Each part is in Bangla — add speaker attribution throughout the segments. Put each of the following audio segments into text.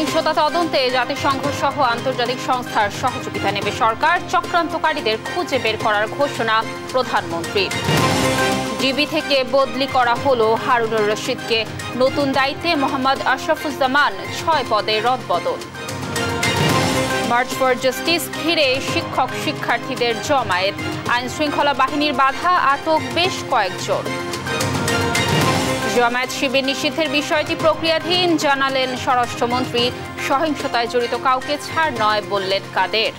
Speaker 1: সহিংসতা তদন্তে জাতিসংঘ সহ আন্তর্জাতিক সংস্থার সহযোগিতা নেবে সরকার চক্রান্তকারীদের খুঁজে বের করার ঘোষণা প্রধানমন্ত্রী ডিবি থেকে বদলি করা হলো হারুনুর রশিদকে নতুন দায়িত্বে মোহাম্মদ আশরাফুজ্জামান ছয় পদে রদবদল মার্চ ফর জাস্টিস ঘিরে শিক্ষক শিক্ষার্থীদের জমায়েত আইনশৃঙ্খলা বাহিনীর বাধা আটক বেশ কয়েকজন জমায়েত শিবির নিষিদ্ধের বিষয়টি প্রক্রিয়াধীন জানালেন স্বরাষ্ট্রমন্ত্রী সহিংসতায় জড়িত কাউকে ছাড় নয় বললেন কাদের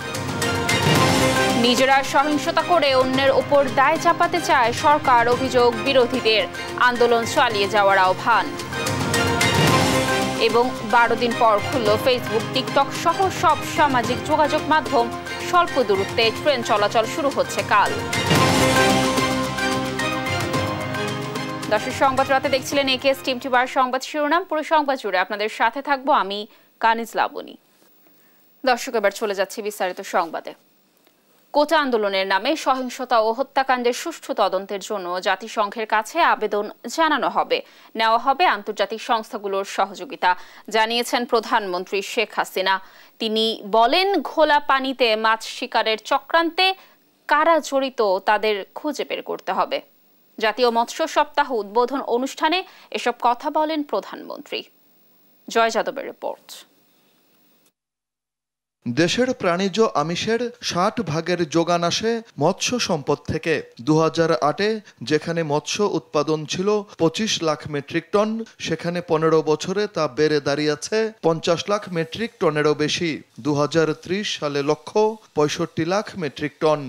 Speaker 1: নিজেরা সহিংসতা করে অন্যের ওপর দায় চাপাতে চায় সরকার অভিযোগ বিরোধীদের আন্দোলন চালিয়ে যাওয়ার আহ্বান এবং বারো দিন পর খুলল ফেসবুক টিকটক সহ সব সামাজিক যোগাযোগ মাধ্যম স্বল্প দূরত্বে ট্রেন চলাচল শুরু হচ্ছে কাল দর্শক সংবাদ রাতে দেখছিলেন এ এস টিম টিভার সংবাদ শিরোনাম পুরো সংবাদ জুড়ে আপনাদের সাথে থাকবো আমি কানিজ লাবনী দর্শক এবার চলে যাচ্ছি বিস্তারিত সংবাদে কোটা আন্দোলনের নামে সহিংসতা ও হত্যাকাণ্ডের সুষ্ঠু তদন্তের জন্য জাতিসংঘের কাছে আবেদন জানানো হবে নেওয়া হবে আন্তর্জাতিক সংস্থাগুলোর সহযোগিতা জানিয়েছেন প্রধানমন্ত্রী শেখ হাসিনা তিনি বলেন ঘোলা পানিতে মাছ শিকারের চক্রান্তে কারা জড়িত তাদের খুঁজে বের করতে হবে জাতীয় মৎস্য সপ্তাহ উদ্বোধন অনুষ্ঠানে এসব কথা বলেন প্রধানমন্ত্রী জয় যাদবের
Speaker 2: রিপোর্ট দেশের প্রাণীজ আমিষের ষাট ভাগের যোগান আসে মৎস্য সম্পদ থেকে দু আটে যেখানে মৎস্য উৎপাদন ছিল পঁচিশ লাখ মেট্রিক টন সেখানে পনেরো বছরে তা বেড়ে দাঁড়িয়েছে পঞ্চাশ লাখ মেট্রিক টনেরও বেশি দু সালে লক্ষ্য পঁয়ষট্টি লাখ মেট্রিক টন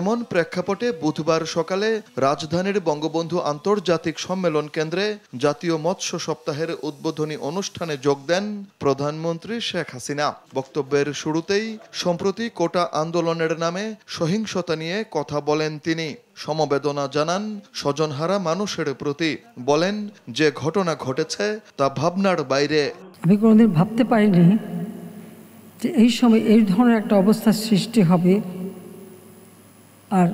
Speaker 2: এমন প্রেক্ষাপটে বুধবার সকালে রাজধানীর বঙ্গবন্ধু আন্তর্জাতিক সম্মেলন কেন্দ্রে জাতীয় মৎস্য সপ্তাহের উদ্বোধনী অনুষ্ঠানে যোগ দেন প্রধানমন্ত্রী শেখ হাসিনা বক্তব্যের শুরুতেই সম্প্রতি কোটা আন্দোলনের নামে সহিংসতা নিয়ে কথা বলেন তিনি সমবেদনা জানান স্বজনহারা মানুষের প্রতি বলেন যে ঘটনা ঘটেছে তা ভাবনার বাইরে
Speaker 3: আমি কোনোদিন ভাবতে পারিনি যে এই সময় এই ধরনের একটা অবস্থার সৃষ্টি হবে আর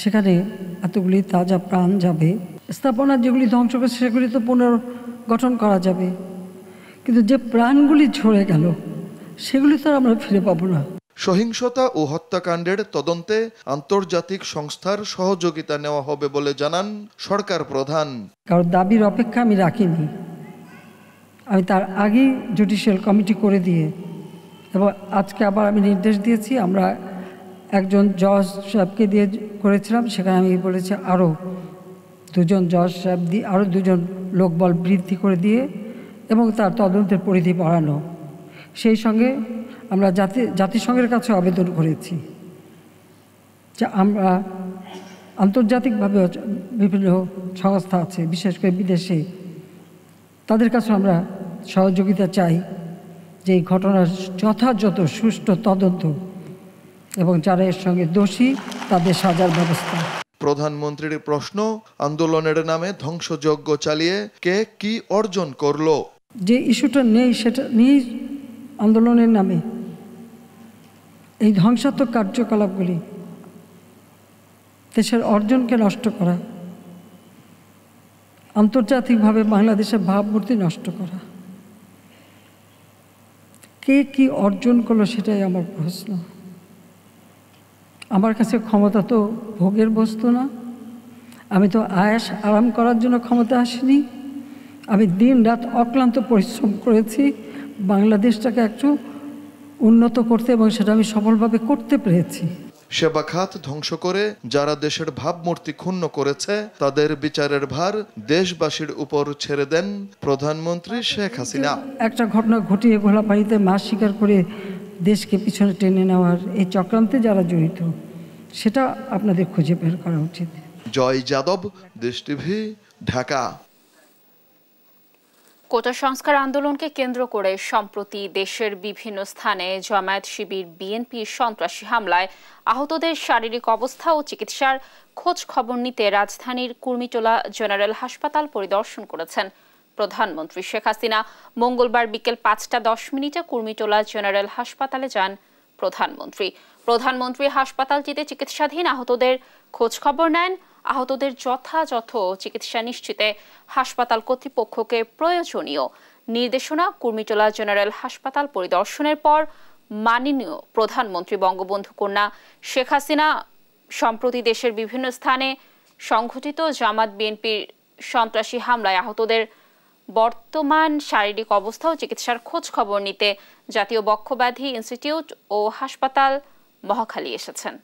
Speaker 3: সেখানে এতগুলি তাজা প্রাণ যাবে স্থাপনা যেগুলি ধ্বংস করছে সেগুলি তো পুনর্গঠন করা যাবে কিন্তু যে প্রাণগুলি ঝরে গেল সেগুলি তো আমরা ফিরে পাবো না সহিংসতা
Speaker 2: ও হত্যাকাণ্ডের তদন্তে আন্তর্জাতিক সংস্থার সহযোগিতা নেওয়া হবে বলে জানান সরকার প্রধান
Speaker 3: কারণ দাবির অপেক্ষা আমি রাখিনি আমি তার আগেই জুডিশিয়াল কমিটি করে দিয়ে এবং আজকে আবার আমি নির্দেশ দিয়েছি আমরা একজন জজ সাহেবকে দিয়ে করেছিলাম সেখানে আমি বলেছি আরও দুজন জজ সাহেব দিয়ে আরও দুজন লোকবল বৃদ্ধি করে দিয়ে এবং তার তদন্তের পরিধি বাড়ানো সেই সঙ্গে আমরা জাতি জাতিসংঘের কাছে আবেদন করেছি যে আমরা আন্তর্জাতিকভাবে বিভিন্ন সংস্থা আছে বিশেষ করে বিদেশে তাদের কাছে আমরা সহযোগিতা চাই যে এই ঘটনার যথাযথ সুষ্ঠু তদন্ত এবং যারা এর সঙ্গে দোষী তাদের সাজার ব্যবস্থা
Speaker 2: প্রধানমন্ত্রীর প্রশ্ন আন্দোলনের নামে ধ্বংসযজ্ঞ চালিয়ে কে কি অর্জন করলো
Speaker 3: যে ইস্যুটা নেই সেটা নিয়েই আন্দোলনের নামে এই ধ্বংসাত্মক কার্যকলাপগুলি দেশের অর্জনকে নষ্ট করা আন্তর্জাতিকভাবে বাংলাদেশের ভাবমূর্তি নষ্ট করা কে কি অর্জন করলো সেটাই আমার প্রশ্ন আমার কাছে ক্ষমতা তো ভোগের বস্তু না আমি তো আয়াস আরাম করার জন্য ক্ষমতা আসিনি আমি দিন রাত অক্লান্ত পরিশ্রম করেছি বাংলাদেশটাকে একটু উন্নত করতে এবং সেটা আমি সফলভাবে করতে পেরেছি
Speaker 2: সেবা খাত ধ্বংস করে যারা দেশের ভাবমূর্তি ক্ষুণ্ণ করেছে তাদের বিচারের ভার দেশবাসীর উপর ছেড়ে দেন প্রধানমন্ত্রী শেখ হাসিনা
Speaker 3: একটা ঘটনা ঘটিয়ে ঘোলাপাড়িতে মাছ শিকার করে দেশকে পিছনে টেনে নেওয়ার এই চক্রান্তে যারা জড়িত সেটা আপনাদের খুঁজে বের করা উচিত
Speaker 2: জয় যাদব দেশ টিভি ঢাকা
Speaker 1: কোটা সংস্কার আন্দোলনকে কেন্দ্র করে সম্প্রতি দেশের বিভিন্ন স্থানে জমায়েত শিবির বিএনপি সন্ত্রাসী হামলায় আহতদের শারীরিক অবস্থা ও চিকিৎসার খোঁজ খবর নিতে রাজধানীর কুর্মিটোলা জেনারেল হাসপাতাল পরিদর্শন করেছেন প্রধানমন্ত্রী শেখ হাসিনা মঙ্গলবার বিকেল পাঁচটা দশ মিনিটে কুর্মিটোলা জেনারেল হাসপাতালে যান প্রধানমন্ত্রী প্রধানমন্ত্রী হাসপাতালটিতে চিকিৎসাধীন আহতদের খোঁজখবর নেন আহতদের যথাযথ চিকিৎসা নিশ্চিতে হাসপাতাল কর্তৃপক্ষকে প্রয়োজনীয় নির্দেশনা কুর্মিটোলা জেনারেল হাসপাতাল পরিদর্শনের পর মাননীয় প্রধানমন্ত্রী বঙ্গবন্ধু কন্যা শেখ হাসিনা সম্প্রতি দেশের বিভিন্ন স্থানে সংঘটিত জামাত বিএনপির সন্ত্রাসী হামলায় আহতদের বর্তমান শারীরিক অবস্থা ও চিকিৎসার খোঁজ খবর নিতে জাতীয় বক্ষব্যাধি ইনস্টিটিউট ও হাসপাতাল মহাখালী এসেছেন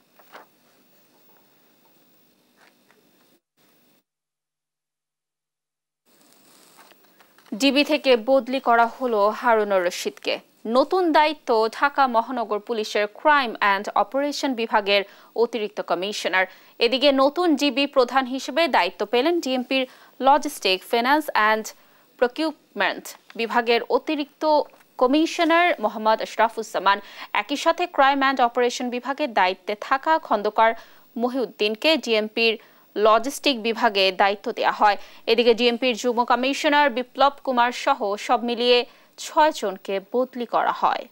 Speaker 1: ডিবি থেকে বদলি করা হলো হারুনুর রশিদকে নতুন দায়িত্ব ঢাকা মহানগর পুলিশের ক্রাইম অ্যান্ড অপারেশন বিভাগের অতিরিক্ত কমিশনার এদিকে নতুন জিবি প্রধান হিসেবে দায়িত্ব পেলেন ডিএমপির লজিস্টিক ফিন্যান্স অ্যান্ড প্রকিউপমেন্ট বিভাগের অতিরিক্ত কমিশনার মোহাম্মদ আশরাফুজ্জামান একই সাথে ক্রাইম অ্যান্ড অপারেশন বিভাগের দায়িত্বে থাকা খন্দকার মহিউদ্দিনকে জিএমপির লজিস্টিক বিভাগে দায়িত্ব দেওয়া হয় এদিকে জিএমপির যুগ্ম কমিশনার বিপ্লব কুমার সহ সব মিলিয়ে ছয়জনকে বদলি করা হয়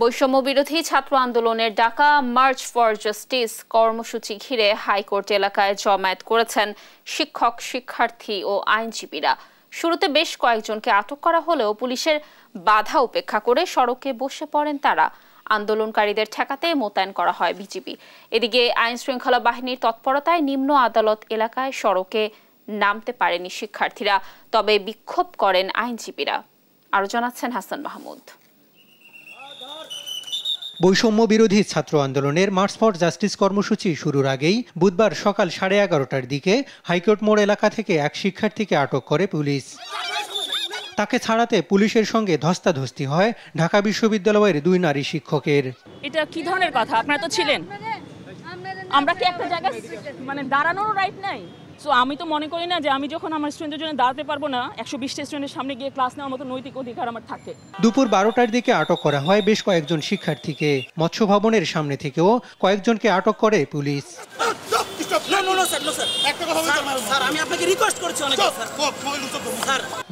Speaker 1: বৈষম্য বিরোধী ছাত্র আন্দোলনের ডাকা মার্চ ফর জাস্টিস কর্মসূচি ঘিরে হাইকোর্ট এলাকায় জমায়েত করেছেন শিক্ষক শিক্ষার্থী ও আইনজীবীরা শুরুতে বেশ কয়েকজনকে আটক করা হলেও পুলিশের বাধা উপেক্ষা করে সড়কে বসে পড়েন তারা আন্দোলনকারীদের ঠেকাতে মোতায়েন করা হয় বিজিবি এদিকে আইন শৃঙ্খলা বাহিনীর তৎপরতায় নিম্ন আদালত এলাকায় সড়কে নামতে পারেনি শিক্ষার্থীরা তবে বিক্ষোভ করেন আইনজীবীরা আরও জানাচ্ছেন হাসান মাহমুদ
Speaker 4: বৈষম্য বিরোধী ছাত্র আন্দোলনের মার্চ ফর জাস্টিস কর্মসূচি শুরুর আগেই বুধবার সকাল সাড়ে এগারোটার দিকে হাইকোর্ট মোড় এলাকা থেকে এক শিক্ষার্থীকে আটক করে পুলিশ তাকে ছাড়াতে পুলিশের সঙ্গে ধস্তাধস্তি হয় ঢাকা বিশ্ববিদ্যালয়ের দুই নারী শিক্ষকের
Speaker 1: এটা কি ধরনের কথা আপনারা তো ছিলেন আমরা কি একটা জায়গায় মানে দাঁড়ানোর রাইট নাই সো আমি তো মনে করি না যে আমি যখন আমার স্টুডেন্টের জন্য দাঁড়াতে পারবো না একশো বিশটা স্টুডেন্টের সামনে গিয়ে ক্লাস নেওয়ার মতো নৈতিক অধিকার আমার থাকে
Speaker 4: দুপুর বারোটার দিকে আটক করা হয় বেশ কয়েকজন শিক্ষার্থীকে মৎস্য ভবনের সামনে থেকেও কয়েকজনকে আটক করে পুলিশ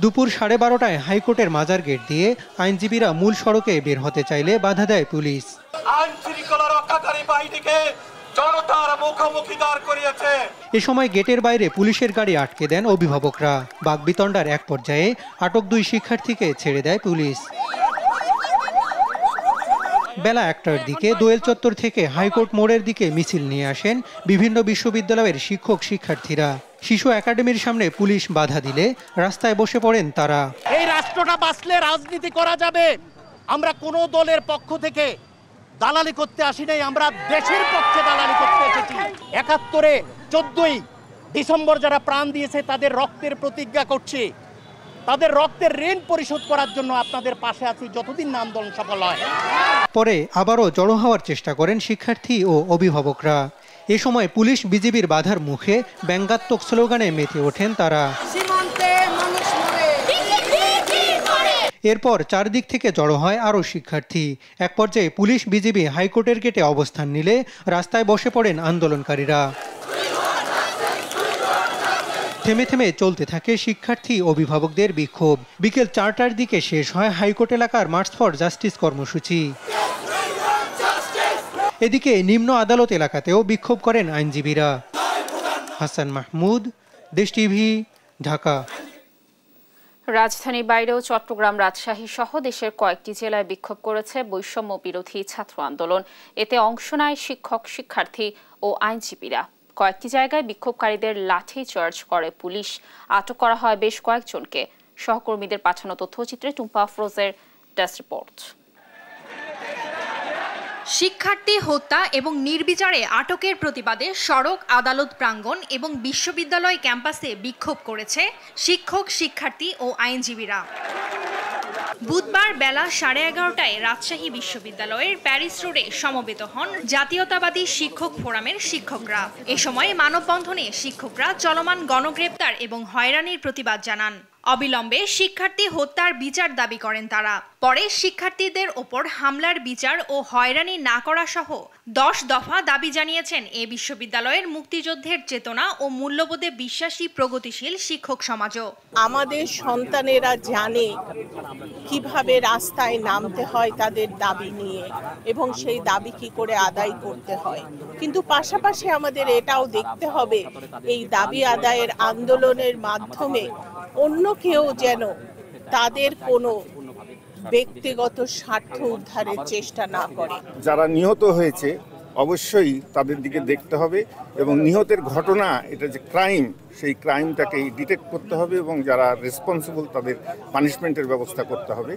Speaker 4: দুপুর সাড়ে বারোটায় হাইকোর্টের মাজার গেট দিয়ে আইনজীবীরা মূল সড়কে বের হতে চাইলে বাধা দেয় পুলিশ
Speaker 5: আইন শৃঙ্খলা রক্ষাকারী বাহিনীকে
Speaker 4: এ সময় গেটের বাইরে পুলিশের গাড়ি আটকে দেন অভিভাবকরা বাগবিতণ্ডার এক পর্যায়ে আটক দুই শিক্ষার্থীকে ছেড়ে দেয় পুলিশ বেলা একটার দিকে দোয়েল চত্বর থেকে হাইকোর্ট মোড়ের দিকে মিছিল নিয়ে আসেন বিভিন্ন বিশ্ববিদ্যালয়ের শিক্ষক শিক্ষার্থীরা শিশু একাডেমির সামনে পুলিশ বাধা দিলে রাস্তায় বসে পড়েন তারা
Speaker 5: এই রাষ্ট্রটা বাঁচলে রাজনীতি করা যাবে আমরা কোনো দলের পক্ষ থেকে দালালি করতে আসি নাই আমরা দেশের পক্ষে দালালি করতে এসেছি একাত্তরে চোদ্দই ডিসেম্বর যারা প্রাণ দিয়েছে তাদের রক্তের প্রতিজ্ঞা করছে তাদের রক্তের ঋণ পরিশোধ করার জন্য আপনাদের পাশে আছি যতদিন নাম আন্দোলন সফল হয়
Speaker 4: পরে আবারও জড়ো হওয়ার চেষ্টা করেন শিক্ষার্থী ও অভিভাবকরা এ সময় পুলিশ বিজিবির বাধার মুখে ব্যঙ্গাত্মক স্লোগানে মেতে ওঠেন তারা এরপর চারদিক থেকে জড়ো হয় আরও শিক্ষার্থী এক পর্যায়ে পুলিশ বিজিবি হাইকোর্টের গেটে অবস্থান নিলে রাস্তায় বসে পড়েন আন্দোলনকারীরা থেমে থেমে চলতে থাকে শিক্ষার্থী অভিভাবকদের বিক্ষোভ বিকেল চারটার দিকে শেষ হয় হাইকোর্ট এলাকার মার্চ ফর জাস্টিস কর্মসূচি এদিকে নিম্ন আদালত এলাকাতেও বিক্ষোভ করেন আইনজীবীরা হাসান মাহমুদ দেশ টিভি ঢাকা
Speaker 1: রাজধানীর বাইরেও চট্টগ্রাম রাজশাহী সহ দেশের কয়েকটি জেলায় বিক্ষোভ করেছে বৈষম্য বিরোধী ছাত্র আন্দোলন এতে অংশ নেয় শিক্ষক শিক্ষার্থী ও আইনজীবীরা কয়েকটি জায়গায় বিক্ষোভকারীদের লাঠি চার্জ করে পুলিশ আটক করা হয় বেশ কয়েকজনকে সহকর্মীদের পাঠানো তথ্যচিত্রে টুম্পা ফ্রোজের ডেস্ক রিপোর্ট শিক্ষার্থী হত্যা এবং নির্বিচারে আটকের
Speaker 6: প্রতিবাদে সড়ক আদালত প্রাঙ্গণ এবং বিশ্ববিদ্যালয় ক্যাম্পাসে বিক্ষোভ করেছে শিক্ষক শিক্ষার্থী ও আইনজীবীরা বুধবার বেলা সাড়ে এগারোটায় রাজশাহী বিশ্ববিদ্যালয়ের প্যারিস রোডে সমবেত হন জাতীয়তাবাদী শিক্ষক ফোরামের শিক্ষকরা এ সময় মানববন্ধনে শিক্ষকরা চলমান গণগ্রেপ্তার এবং হয়রানির প্রতিবাদ জানান অবিলম্বে শিক্ষার্থী হত্যার বিচার দাবি করেন তারা পরে শিক্ষার্থীদের ওপর হামলার বিচার ও হয়রানি না করা সহ দশ দফা দাবি জানিয়েছেন এ বিশ্ববিদ্যালয়ের মুক্তিযুদ্ধের চেতনা ও মূল্যবোধে বিশ্বাসী প্রগতিশীল শিক্ষক সমাজও আমাদের সন্তানেরা জানে কিভাবে রাস্তায় নামতে হয় তাদের দাবি নিয়ে এবং সেই দাবি কি করে আদায় করতে হয় কিন্তু পাশাপাশি আমাদের এটাও দেখতে হবে এই দাবি আদায়ের আন্দোলনের মাধ্যমে অন্য কেউ যেন তাদের কোনো ব্যক্তিগত স্বার্থ উদ্ধারের চেষ্টা না করে
Speaker 7: যারা নিহত হয়েছে অবশ্যই তাদের দিকে দেখতে হবে এবং নিহতের ঘটনা এটা যে ক্রাইম সেই ক্রাইমটাকে ডিটেক্ট করতে হবে এবং যারা রেসপন্সিবল তাদের পানিশমেন্টের ব্যবস্থা করতে হবে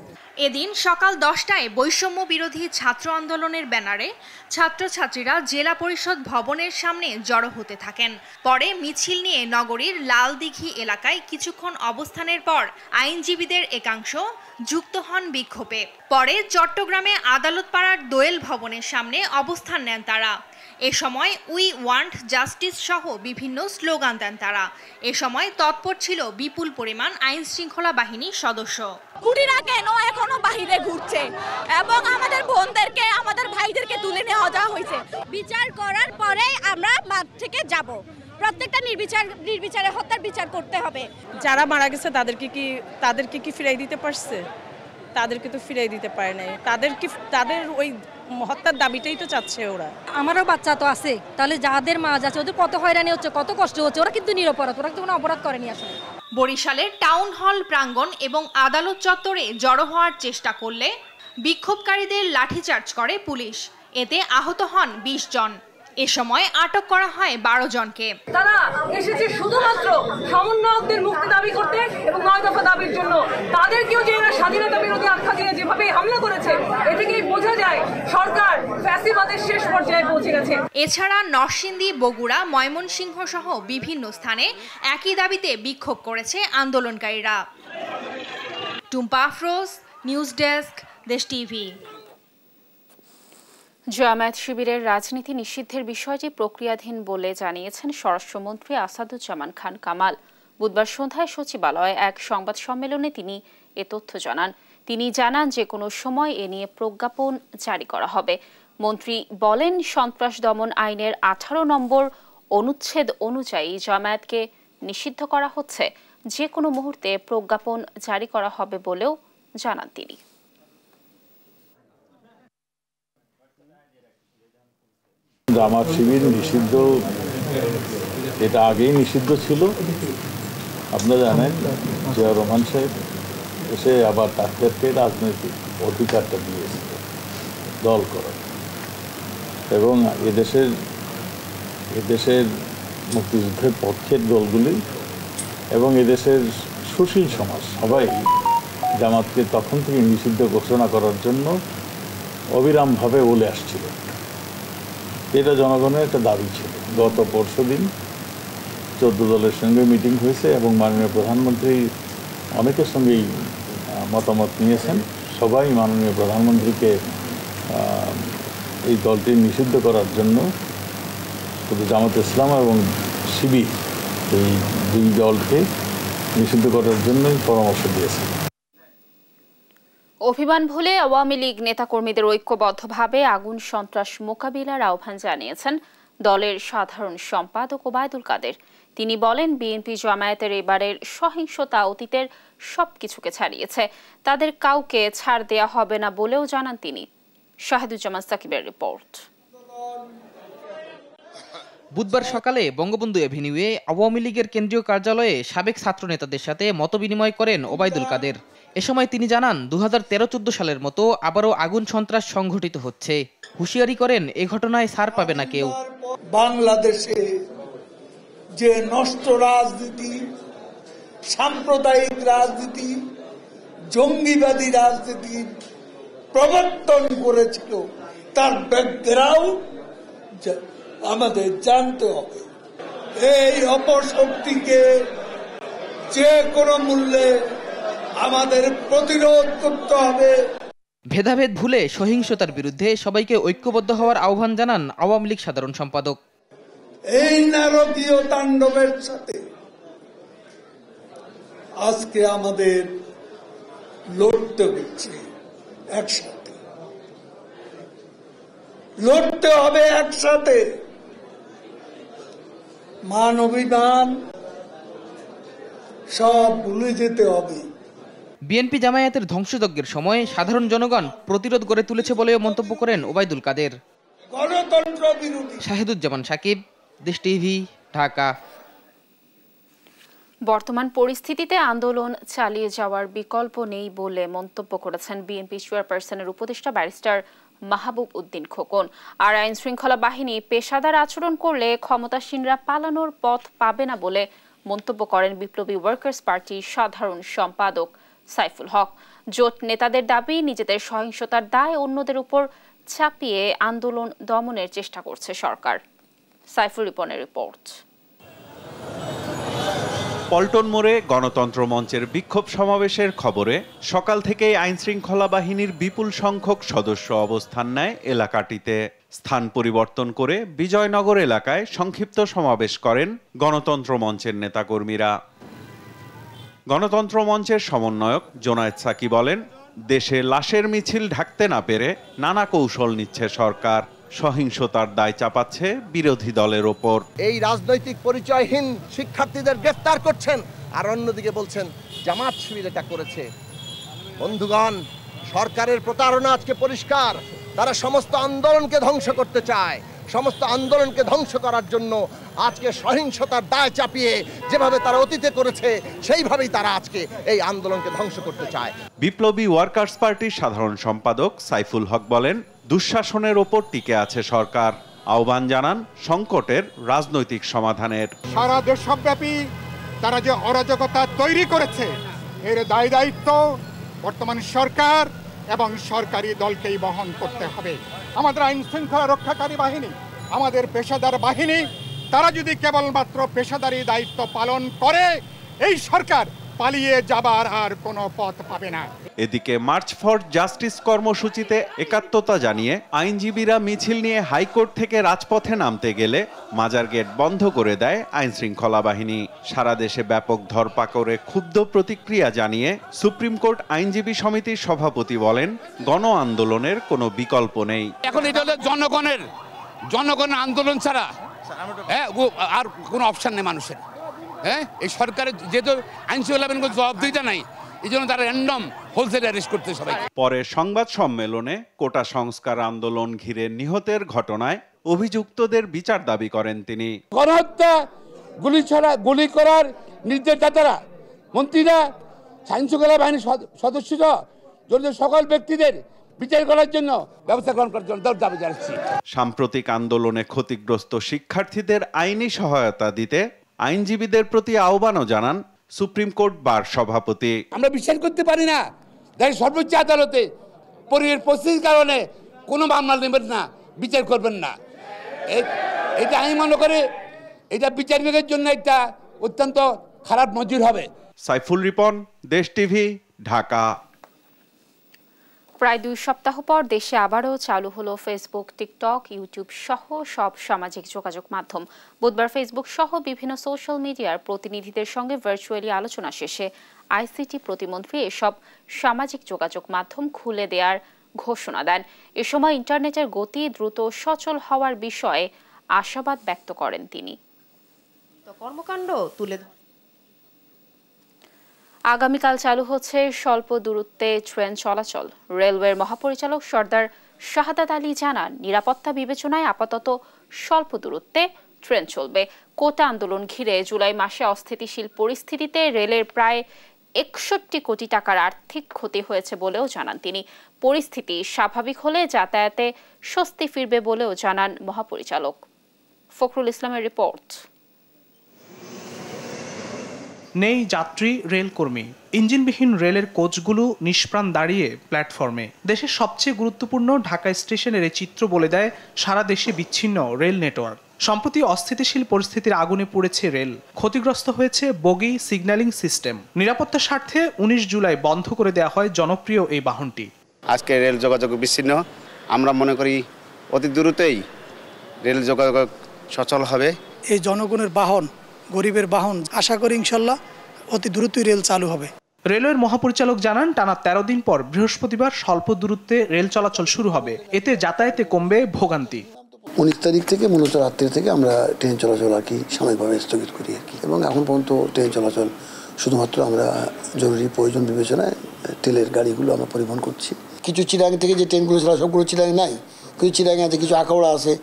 Speaker 6: এদিন সকাল দশটায় বৈষম্য বিরোধী ছাত্র আন্দোলনের ব্যানারে ছাত্রছাত্রীরা জেলা পরিষদ ভবনের সামনে জড়ো হতে থাকেন পরে মিছিল নিয়ে নগরীর লালদিঘি এলাকায় কিছুক্ষণ অবস্থানের পর আইনজীবীদের একাংশ যুক্ত হন বিক্ষোভে পরে চট্টগ্রামে আদালত পাড়ার দোয়েল ভবনের সামনে অবস্থান নেন তারা এ সময় উই ওয়ান্ট জাস্টিস সহ বিভিন্ন স্লোগান দেন তারা এ সময় তৎপর ছিল বিপুল পরিমাণ আইন শৃঙ্খলা বাহিনীর সদস্য কুটিরা কেন এখনো বাহিরে ঘুরছে এবং আমাদের বোনদেরকে আমাদের ভাইদেরকে তুলে নেওয়া যাওয়া হয়েছে বিচার করার পরে আমরা মাঠ থেকে যাব প্রত্যেকটা নির্বিচার নির্বিচারে হত্যার বিচার করতে হবে
Speaker 3: যারা মারা গেছে তাদেরকে কি তাদেরকে কি ফিরাই দিতে পারছে তাদেরকে তো ফিরাই দিতে পারে নাই তাদের কি তাদের ওই হত্যার দাবিটাই তো চাচ্ছে ওরা আমারও বাচ্চা তো আছে তাহলে
Speaker 6: যাদের মা যাচ্ছে ওদের কত হয়রানি হচ্ছে কত কষ্ট হচ্ছে ওরা কিন্তু নিরপরাধ ওরা কিন্তু কোনো অপরাধ করেনি আসলে বরিশালের টাউন হল প্রাঙ্গণ এবং আদালত চত্বরে জড়ো হওয়ার চেষ্টা করলে বিক্ষোভকারীদের লাঠিচার্জ করে পুলিশ এতে আহত হন বিশ জন এ সময় আটক করা হয় বারো জনকে তারা এসেছে শুধুমাত্র সমন্বয়কদের মুক্তি দাবি করতে এবং নয় দফা দাবির জন্য তাদেরকেও যে এরা স্বাধীনতা বিরোধী আখ্যা দিয়ে যেভাবে হামলা করেছে এ থেকেই বোঝা যায়
Speaker 3: সরকার ফ্যাসিবাদের শেষ পর্যায়ে
Speaker 6: পৌঁছে গেছে এছাড়া নরসিংদী বগুড়া ময়মনসিংহ সহ বিভিন্ন স্থানে একই দাবিতে বিক্ষোভ করেছে
Speaker 1: আন্দোলনকারীরা Tumpa Afroz news desk Desh TV Jamaat শিবিরের রাজনীতি নিষিদ্ধের বিষয়টি প্রক্রিয়াধীন বলে জানিয়েছেন স্বরাষ্ট্রমন্ত্রী আসাদুজ্জামান খান কামাল বুধবার সন্ধ্যায় সচিবালয়ে এক সংবাদ সম্মেলনে তিনি এ তথ্য জানান তিনি জানান যে কোনো সময় এ নিয়ে প্রজ্ঞাপন জারি করা হবে মন্ত্রী বলেন সন্ত্রাস দমন আইনের আঠারো নম্বর অনুচ্ছেদ অনুযায়ী জামায়াতকে নিষিদ্ধ করা হচ্ছে যে কোনো মুহূর্তে প্রজ্ঞাপন জারি করা হবে বলেও জানান তিনি
Speaker 7: আমার শিবির নিষিদ্ধ এটা আগেই নিষিদ্ধ ছিল আপনারা জানেন জিয়া রহমান সাহেব এসে আবার ডাক্তারকে রাজনৈতিক অধিকারটা দিয়েছিল দল করার এবং এদেশের এদেশের মুক্তিযুদ্ধের পক্ষের দলগুলি এবং এদেশের সুশীল সমাজ সবাই জামাতকে তখন থেকে নিষিদ্ধ ঘোষণা করার জন্য অবিরামভাবে বলে আসছিল এটা জনগণের একটা দাবি ছিল গত পরশু দিন চোদ্দ দলের সঙ্গে মিটিং হয়েছে এবং মাননীয় প্রধানমন্ত্রী অনেকের সঙ্গেই মতামত নিয়েছেন সবাই মাননীয় প্রধানমন্ত্রীকে এই দলটি নিষিদ্ধ করার জন্য শুধু জামাত ইসলাম এবং শিবির এই দুই দলকে নিষিদ্ধ করার জন্যই পরামর্শ দিয়েছেন
Speaker 1: অভিমান ভুলে আওয়ামী লীগ নেতাকর্মীদের ঐক্যবদ্ধভাবে আগুন সন্ত্রাস মোকাবিলার আহ্বান জানিয়েছেন দলের সাধারণ সম্পাদক ওবায়দুল কাদের তিনি বলেন বিএনপি জামায়াতের এবারের সহিংসতা অতীতের সবকিছুকে ছাড়িয়েছে তাদের কাউকে ছাড় দেয়া হবে না বলেও জানান তিনি শাহিদুজ্জামান সাকিবের রিপোর্ট
Speaker 5: বুধবার সকালে বঙ্গবন্ধু এভিনিউয়ে আওয়ামী লীগের কেন্দ্রীয় কার্যালয়ে সাবেক ছাত্র নেতাদের সাথে মতবিনিময় করেন ওবায়দুল কাদের এ সময় তিনি জানান দু হাজার সালের মতো আবারও আগুন সন্ত্রাস সংঘটিত হচ্ছে হুঁশিয়ারি করেন এ ঘটনায় সার পাবে না কেউ বাংলাদেশে যে নষ্ট রাজনীতি সাম্প্রদায়িক
Speaker 2: রাজনীতি জঙ্গিবাদী রাজনীতি প্রবর্তন করেছিল তার ব্যাকগ্রাউন্ড আমাদের
Speaker 5: জানতে হবে এই অপশক্তিকে যে কোনো মূল্যে আমাদের প্রতিরোধ করতে হবে ভেদাভেদ ভুলে সহিংসতার বিরুদ্ধে সবাইকে ঐক্যবদ্ধ হওয়ার আহ্বান জানান আওয়ামী লীগ সাধারণ সম্পাদক
Speaker 4: এই নারকীয় তাণ্ডবের সাথে
Speaker 2: আজকে আমাদের লড়তে হচ্ছে একসাথে
Speaker 4: লড়তে হবে একসাথে মান অভিধান সব
Speaker 5: ভুলে যেতে হবে বিএনপি জামায়াতের ধ্বংসযজ্ঞের সময় সাধারণ জনগণ প্রতিরোধ গড়ে তুলেছে বলেও মন্তব্য করেন ওবায়দুল কাদের শাহিদুজ্জামান সাকিব দেশ টিভি ঢাকা
Speaker 1: বর্তমান পরিস্থিতিতে আন্দোলন চালিয়ে যাওয়ার বিকল্প নেই বলে মন্তব্য করেছেন বিএনপি চেয়ারপারসনের উপদেষ্টা ব্যারিস্টার মাহবুব উদ্দিন খোকন আর আইন শৃঙ্খলা বাহিনী পেশাদার আচরণ করলে ক্ষমতাসীনরা পালানোর পথ পাবে না বলে মন্তব্য করেন বিপ্লবী ওয়ার্কার্স পার্টির সাধারণ সম্পাদক সাইফুল হক জোট নেতাদের দাবি নিজেদের সহিংসতার দায় অন্যদের উপর ছাপিয়ে আন্দোলন দমনের চেষ্টা করছে সরকার সাইফুল রিপনের রিপোর্ট
Speaker 7: পল্টন মোড়ে গণতন্ত্র মঞ্চের বিক্ষোভ সমাবেশের খবরে সকাল থেকেই আইনশৃঙ্খলা বাহিনীর বিপুল সংখ্যক সদস্য অবস্থান নেয় এলাকাটিতে স্থান পরিবর্তন করে বিজয়নগর এলাকায় সংক্ষিপ্ত সমাবেশ করেন গণতন্ত্র মঞ্চের নেতাকর্মীরা গণতন্ত্র মঞ্চের সমন্বয়ক জোনায়দ সাকি বলেন দেশে লাশের মিছিল ঢাকতে না পেরে নানা কৌশল নিচ্ছে সরকার সহিংসতার দায় চাপাচ্ছে বিরোধী দলের ওপর
Speaker 8: এই রাজনৈতিক পরিচয়হীন শিক্ষার্থীদের গ্রেফতার করছেন আর অন্যদিকে বলছেন জামাত শিবির এটা করেছে বন্ধুগণ সরকারের প্রতারণা আজকে পরিষ্কার তারা সমস্ত আন্দোলনকে ধ্বংস করতে চায় সমস্ত আন্দোলনকে ধ্বংস করার জন্য আজকে সহিংসতার দায় চাপিয়ে যেভাবে তারা অতীতে করেছে সেইভাবেই তারা আজকে এই আন্দোলনকে ধ্বংস করতে চায়
Speaker 7: বিপ্লবী ওয়ার্কার্স পার্টির সাধারণ সম্পাদক সাইফুল হক বলেন দুঃশাসনের ওপর টিকে আছে সরকার আহ্বান জানান সংকটের রাজনৈতিক সমাধানের
Speaker 5: সারা দেশব্যাপী তারা যে অরাজকতা তৈরি করেছে এর দায় দায়িত্ব বর্তমান সরকার এবং সরকারি দলকেই বহন করতে হবে আমাদের আইন শৃঙ্খলা রক্ষাকারী বাহিনী আমাদের পেশাদার বাহিনী তারা যদি কেবলমাত্র পেশাদারি দায়িত্ব পালন করে এই সরকার পালিয়ে যাবার আর কোনো পথ পাবে না
Speaker 7: এদিকে মার্চ ফর জাস্টিস কর্মসূচিতে একাত্মতা জানিয়ে আইনজীবীরা মিছিল নিয়ে হাইকোর্ট থেকে রাজপথে নামতে গেলে মাজার গেট বন্ধ করে দেয় আইন শৃঙ্খলা বাহিনী সারা দেশে ব্যাপক ধরপাকড়ে ক্ষুব্ধ প্রতিক্রিয়া জানিয়ে সুপ্রিম কোর্ট আইনজীবী সমিতির সভাপতি বলেন গণ আন্দোলনের কোনো বিকল্প নেই
Speaker 8: এখন এটা হলো জনগণের জনগণের আন্দোলন ছাড়া হ্যাঁ আর কোনো অপশান নেই মানুষের হ্যাঁ এই সরকারের যেহেতু আইনশৃঙ্খলা বাহিনীর কোনো দিতে নাই এই জন্য তারা র্যান্ডম হোলসেল অ্যারেস্ট করতে সবাই
Speaker 7: পরে সংবাদ সম্মেলনে কোটা সংস্কার আন্দোলন ঘিরে নিহতের ঘটনায় অভিযুক্তদের বিচার দাবি করেন তিনি গণহত্যা গুলি ছাড়া গুলি করার নির্দেশদাতারা মন্ত্রীরা
Speaker 8: আইনশৃঙ্খলা বাহিনীর সদস্যরা জড়িত সকল ব্যক্তিদের বিচার করার জন্য ব্যবস্থা গ্রহণ করার জন্য দাবি জানাচ্ছি
Speaker 7: সাম্প্রতিক আন্দোলনে ক্ষতিগ্রস্ত শিক্ষার্থীদের আইনি সহায়তা দিতে আইনজীবীদের প্রতি আহ্বানও জানান সুপ্রিম কোর্ট বার সভাপতি
Speaker 8: আমরা বিশ্বাস করতে পারি না দেখ সর্বোচ্চ আদালতে পরিবেশ পরিস্থিতির কারণে কোনো মামলা নেবেন না বিচার করবেন না এটা আমি মনে করি এটা বিচার বিভাগের জন্য একটা অত্যন্ত খারাপ নজির হবে
Speaker 7: সাইফুল রিপন দেশ টিভি ঢাকা
Speaker 1: প্রায় দুই সপ্তাহ পর দেশে আবারও চালু হলো ফেসবুক টিকটক ইউটিউব সহ সব সামাজিক যোগাযোগ মাধ্যম বুধবার ফেসবুক সহ বিভিন্ন সোশ্যাল মিডিয়ার প্রতিনিধিদের সঙ্গে ভার্চুয়ালি আলোচনা শেষে আইসিটি প্রতিমন্ত্রী এসব সামাজিক যোগাযোগ মাধ্যম খুলে দেওয়ার ঘোষণা দেন এ সময় ইন্টারনেটের গতি দ্রুত সচল হওয়ার বিষয়ে আশাবাদ ব্যক্ত করেন তিনি কর্মকাণ্ড তুলে আগামীকাল চালু হচ্ছে স্বল্প দূরত্বে ট্রেন চলাচল রেলওয়ের মহাপরিচালক সর্দার শাহাদাত আলী জানান নিরাপত্তা বিবেচনায় আপাতত স্বল্প দূরত্বে ট্রেন চলবে কোটা আন্দোলন ঘিরে জুলাই মাসে অস্থিতিশীল পরিস্থিতিতে রেলের প্রায় একষট্টি কোটি টাকার আর্থিক ক্ষতি হয়েছে বলেও জানান তিনি পরিস্থিতি স্বাভাবিক হলে যাতায়াতে স্বস্তি ফিরবে বলেও জানান মহাপরিচালক ফখরুল ইসলামের রিপোর্ট
Speaker 5: নেই যাত্রী রেলকর্মী ইঞ্জিনবিহীন রেলের কোচগুলো নিষ্প্রাণ দাঁড়িয়ে প্ল্যাটফর্মে দেশের সবচেয়ে গুরুত্বপূর্ণ ঢাকা স্টেশনের এই চিত্র বলে দেয় সারা দেশে বিচ্ছিন্ন রেল নেটওয়ার্ক সম্প্রতি অস্থিতিশীল পরিস্থিতির আগুনে পড়েছে রেল ক্ষতিগ্রস্ত হয়েছে বগি সিগন্যালিং সিস্টেম নিরাপত্তার স্বার্থে উনিশ জুলাই বন্ধ করে দেওয়া হয় জনপ্রিয় এই বাহনটি
Speaker 7: আজকে রেল যোগাযোগ বিচ্ছিন্ন আমরা মনে করি অতি দ্রুতই রেল যোগাযোগ সচল হবে
Speaker 5: এই জনগণের বাহন গরিবের বাহন আশা করি ইনশাল্লাহ অতি দ্রুতই রেল চালু হবে রেলওয়ের মহাপরিচালক জানান টানা তেরো দিন পর বৃহস্পতিবার স্বল্প দূরত্বে রেল চলাচল শুরু হবে এতে যাতায়াতে কমবে ভোগান্তি
Speaker 8: উনিশ তারিখ থেকে মূলত রাত্রি থেকে আমরা ট্রেন চলাচল আর কি সাময়িকভাবে স্থগিত করি আর কি এবং এখন পর্যন্ত ট্রেন চলাচল শুধুমাত্র আমরা জরুরি প্রয়োজন বিবেচনায় তেলের গাড়িগুলো আমরা পরিবহন করছি কিছু চিরাং থেকে যে ট্রেনগুলো চলাচল সবগুলো চিরাং নাই কিছু চিরাং আছে কিছু আঁকড়া আছে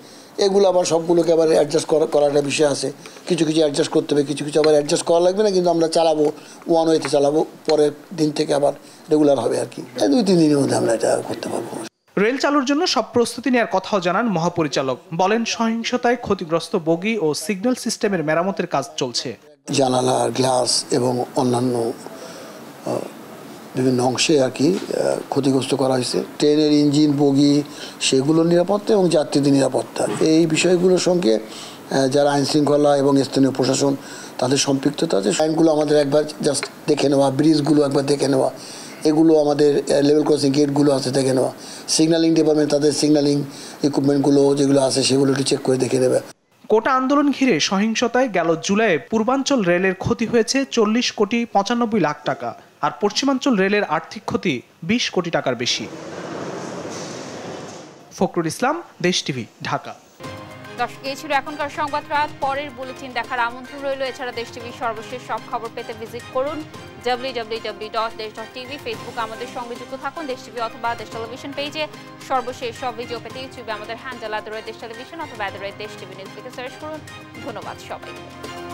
Speaker 8: এগুলো আবার সবগুলোকে আবার অ্যাডজাস্ট করা একটা বিষয় আছে কিছু কিছু অ্যাডজাস্ট করতে হবে কিছু কিছু আবার অ্যাডজাস্ট করা লাগবে না কিন্তু আমরা চালাবো ওয়ান ওয়েতে চালাবো পরের দিন থেকে আবার রেগুলার হবে আর কি
Speaker 5: দুই তিন দিনের মধ্যে আমরা এটা করতে পারবো রেল চালুর জন্য সব প্রস্তুতি নেওয়ার কথাও জানান মহাপরিচালক বলেন সহিংসতায় ক্ষতিগ্রস্ত বগি ও সিগন্যাল সিস্টেমের মেরামতের কাজ চলছে
Speaker 8: জানালা গ্লাস এবং অন্যান্য বিভিন্ন অংশে আর কি ক্ষতিগ্রস্ত করা হয়েছে ট্রেনের ইঞ্জিন বগি সেগুলোর নিরাপত্তা এবং যাত্রীদের নিরাপত্তা এই বিষয়গুলোর সঙ্গে যারা আইন শৃঙ্খলা এবং স্থানীয় প্রশাসন তাদের সম্পৃক্ততা আছে সাইনগুলো আমাদের একবার জাস্ট দেখে নেওয়া ব্রিজগুলো একবার দেখে নেওয়া এগুলো আমাদের লেভেল ক্রসিং গেটগুলো আছে দেখে নেওয়া সিগন্যালিং ডিপার্টমেন্ট তাদের সিগন্যালিং ইকুইপমেন্টগুলো যেগুলো আছে সেগুলো একটু চেক করে দেখে নেবে
Speaker 5: কোটা আন্দোলন ঘিরে সহিংসতায় গেল জুলাইয়ে পূর্বাঞ্চল রেলের ক্ষতি হয়েছে চল্লিশ কোটি পঁচানব্বই লাখ টাকা আর পশ্চিমাঞ্চল রেলের আর্থিক ক্ষতি বিশ কোটি টাকার বেশি ফখরুল ইসলাম দেশ টিভি ঢাকা
Speaker 1: দর্শক এই ছিল এখনকার সংবাদ রাত পরের বুলেটিন দেখার আমন্ত্রণ রইল এছাড়া দেশ টিভির সর্বশেষ সব খবর পেতে ভিজিট করুন dot dot Desh TV Facebook আমাদের সঙ্গে যুক্ত থাকুন দেশ টিভি অথবা দেশ টেলিভিশন পেজে সর্বশেষ সব ভিডিও পেতে ইউটিউবে আমাদের হ্যান্ডেল আদরের দেশ টেলিভিশন অথবা আদরের দেশ টিভি নিউজ পেতে সার্চ করুন ধন্যবাদ সবাইকে